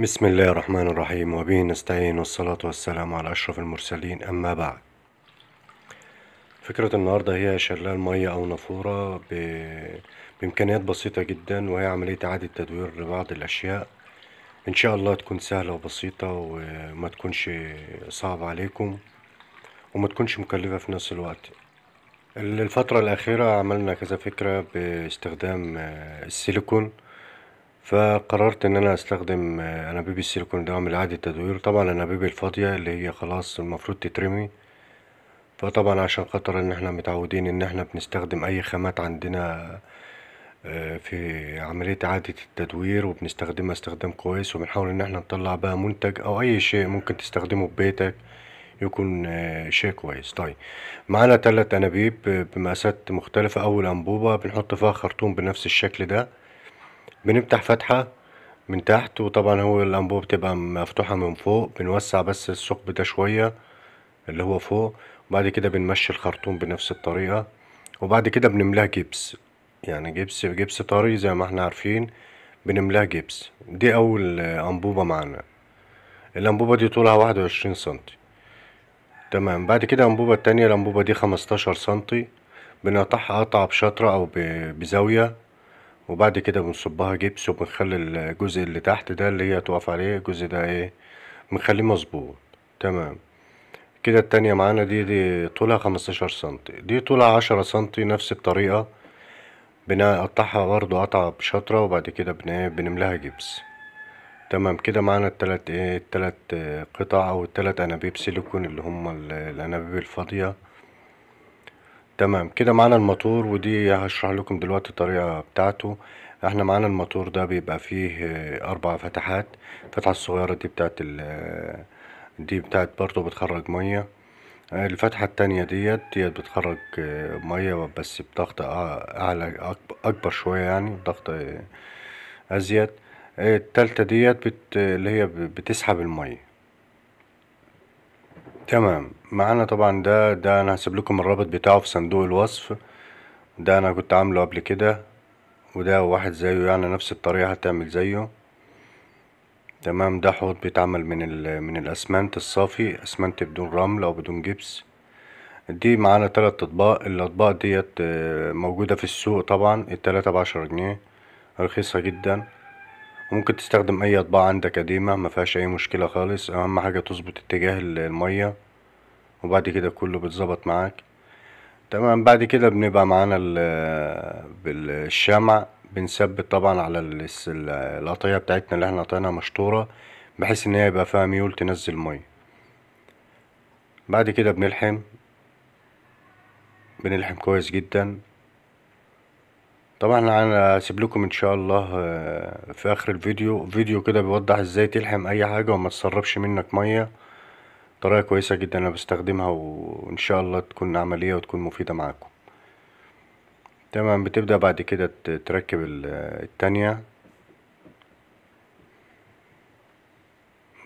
بسم الله الرحمن الرحيم وبه نستعين والصلاة والسلام على أشرف المرسلين أما بعد فكرة النهاردة هي شلال مية أو نافورة بإمكانيات بسيطة جدا وهي عملية إعادة تدوير لبعض الأشياء إن شاء الله تكون سهلة وبسيطة وما تكونش صعبة عليكم وما تكونش مكلفة في نفس الوقت الفترة الأخيرة عملنا كذا فكرة باستخدام آه، السيليكون فقررت ان انا استخدم آه، انابيب السيليكون ده واعمل اعادة تدوير طبعا الانابيب الفاضية اللي هي خلاص المفروض تترمي فطبعا عشان خاطر ان احنا متعودين ان احنا بنستخدم اي خامات عندنا آه، في عملية اعادة التدوير وبنستخدمها استخدام كويس وبنحاول ان احنا نطلع بقى منتج او اي شيء ممكن تستخدمه في بيتك يكون آه، شيء كويس طيب معانا تلات انابيب بمقاسات مختلفة اول انبوبة بنحط فيها خرطوم بنفس الشكل ده بنفتح فتحة من تحت وطبعا هو الأنبوبة بتبقى مفتوحة من فوق بنوسع بس الثقب ده شوية اللي هو فوق وبعد كده بنمشي الخرطوم بنفس الطريقة وبعد كده بنملاه جبس يعني جبس جبس طري زي ما احنا عارفين بنملاه جبس دي أول أنبوبة معانا الأنبوبة دي طولها واحد وعشرين سنتي تمام بعد كده الأنبوبة التانية الأنبوبة دي خمستاشر سنتي بنقطعها قطعة بشطرة أو بزاوية وبعد كده بنصبها جبس وبنخلي الجزء اللي تحت ده اللي هي تقف عليه الجزء ده ايه بنخليه مظبوط تمام كده التانية معانا دي, دي طولها خمستاشر سنتي دي طولها عشرة سنتي نفس الطريقة بنقطعها برضو قطعة بشطرة وبعد كده بن إيه، بنملاها جبس تمام كده معانا التلات ايه التلات قطع او التلات انابيب سيليكون اللي هما الانابيب الفاضية تمام كده معانا الماتور ودي هشرح لكم دلوقتي الطريقة بتاعته احنا معانا الماتور ده بيبقى فيه اربع فتحات الفتحة الصغيرة دي بتاعت ال دي بتاعت برضو بتخرج مية الفتحة التانية ديت ديت بتخرج مية بس بضغط اعلى اكبر شوية يعني ضغط ازيد التالتة ديت اللي هي بتسحب المية تمام معانا طبعا ده ده انا هسيب لكم الرابط بتاعه في صندوق الوصف ده انا كنت عامله قبل كده وده واحد زيه يعني نفس الطريقة هتعمل زيه تمام ده حوض بيتعمل من من الاسمنت الصافي اسمنت بدون رمل او بدون جبس دي معانا تلات اطباق الاطباق ديت آه، موجودة في السوق طبعا التلاتة بعشرة جنيه رخيصة جدا ممكن تستخدم اي اطباق عندك قديمة مفيهاش اي مشكلة خالص اهم حاجة تظبط اتجاه المية وبعد كده كله بيتظبط معاك تمام بعد كده بنبقى معانا بالشمع بنثبت طبعا على القطية بتاعتنا اللي احنا قطيناها مشطورة بحيث ان هي يبقى فيها ميول تنزل مية بعد كده بنلحم بنلحم كويس جدا طبعا انا هسيب لكم ان شاء الله آه، في اخر الفيديو فيديو كده بيوضح ازاي تلحم اي حاجة وما تسربش منك مية طريقة كويسة جدا انا بستخدمها وان شاء الله تكون عملية وتكون مفيدة معاكم تمام بتبدأ بعد كده تركب التانية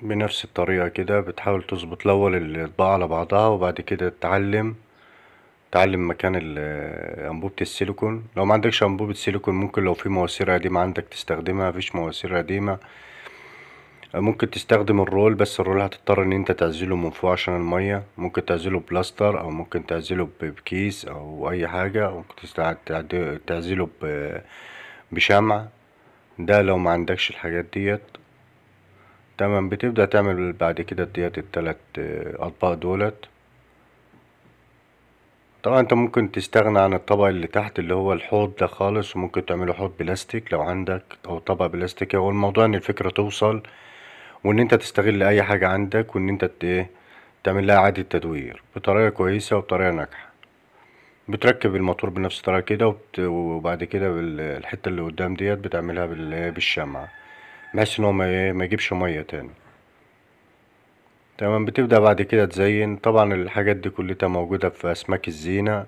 بنفس الطريقة كده بتحاول تظبط الأول الأطباق على بعضها وبعد كده تعلم تعلم مكان أنبوبة السيليكون لو ما عندكش أنبوبة سيليكون ممكن لو في مواسير قديمة عندك تستخدمها مفيش مواسير قديمة ممكن تستخدم الرول بس الرول هتضطر ان انت تعزله من فوق عشان المية ممكن تعزله بلاستر او ممكن تعزله بكيس او اي حاجة او ممكن تعزله بشمع ده لو ما عندكش الحاجات ديت تمام بتبدأ تعمل بعد كده ديت التلات اطباق دولت طبعا انت ممكن تستغنى عن الطبق اللي تحت اللي هو الحوض ده خالص وممكن تعمله حوض بلاستيك لو عندك او طبق بلاستيك هو الموضوع ان الفكرة توصل وان انت تستغل اي حاجة عندك وان انت ايه تعمل لها اعادة تدوير بطريقة كويسة وبطريقة ناجحة بتركب الموتور بنفس الطريقة كده وبت... وبعد كده الحتة اللي قدام ديت بتعملها بال... بالشمعة بحيث ان هو إيه، ما... يجيبش مية تاني تمام بتبدأ بعد كده تزين طبعا الحاجات دي كلها موجودة في أسماك الزينة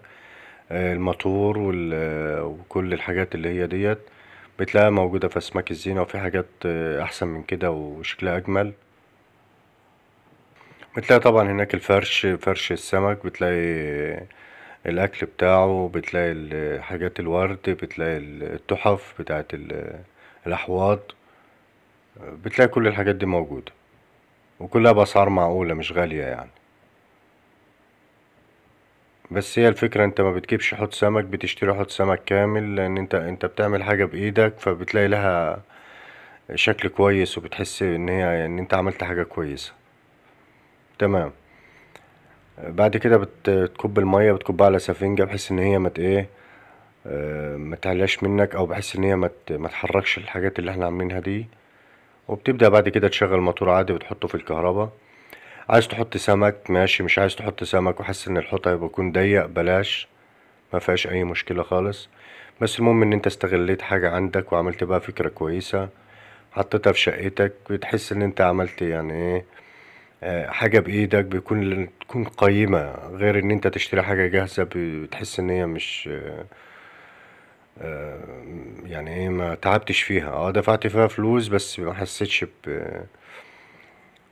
آه، الماتور وال... وكل الحاجات اللي هي ديت بتلاقيها موجودة في أسماك الزينة وفي حاجات آه، أحسن من كده وشكلها أجمل بتلاقي طبعا هناك الفرش فرش السمك بتلاقي آه، الأكل بتاعه بتلاقي آه، حاجات الورد بتلاقي التحف بتاعة الأحواض بتلاقي كل الحاجات دي موجودة وكلها بأسعار معقولة مش غالية يعني بس هي الفكرة انت ما بتجيبش حوض سمك بتشتري حوض سمك كامل لان انت انت بتعمل حاجة بايدك فبتلاقي لها شكل كويس وبتحس ان هي ان انت عملت حاجة كويسة تمام بعد كده بتكب المية بتكبها على سفنجة بحيث ان هي مت ايه آه، ما تعلاش منك او بحيث ان هي ما تحركش الحاجات اللي احنا عاملينها دي وبتبدأ بعد كده تشغل الموتور عادي وتحطه في الكهرباء عايز تحط سمك ماشي مش عايز تحط سمك وحاسس ان الحوطة هيبقى يكون ضيق بلاش ما فيهاش اي مشكله خالص بس المهم ان انت استغليت حاجه عندك وعملت بقى فكره كويسه حطيتها في شقتك بتحس ان انت عملت يعني ايه آه، حاجة بإيدك بيكون تكون قيمة غير إن أنت تشتري حاجة جاهزة بتحس إن هي مش آه، يعني إيه ما تعبتش فيها أه دفعت فيها فلوس بس ما حسيتش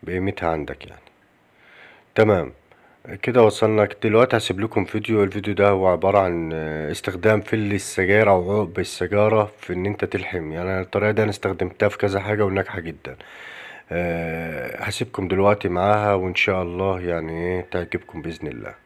بقيمتها عندك يعني تمام كده وصلنا دلوقتي هسيب لكم فيديو الفيديو ده هو عبارة عن استخدام فل السجاير او عقب السجارة في ان انت تلحم يعني الطريقة دي انا استخدمتها في كذا حاجة وناجحة جدا آه، هسيبكم دلوقتي معاها وان شاء الله يعني إيه تعجبكم باذن الله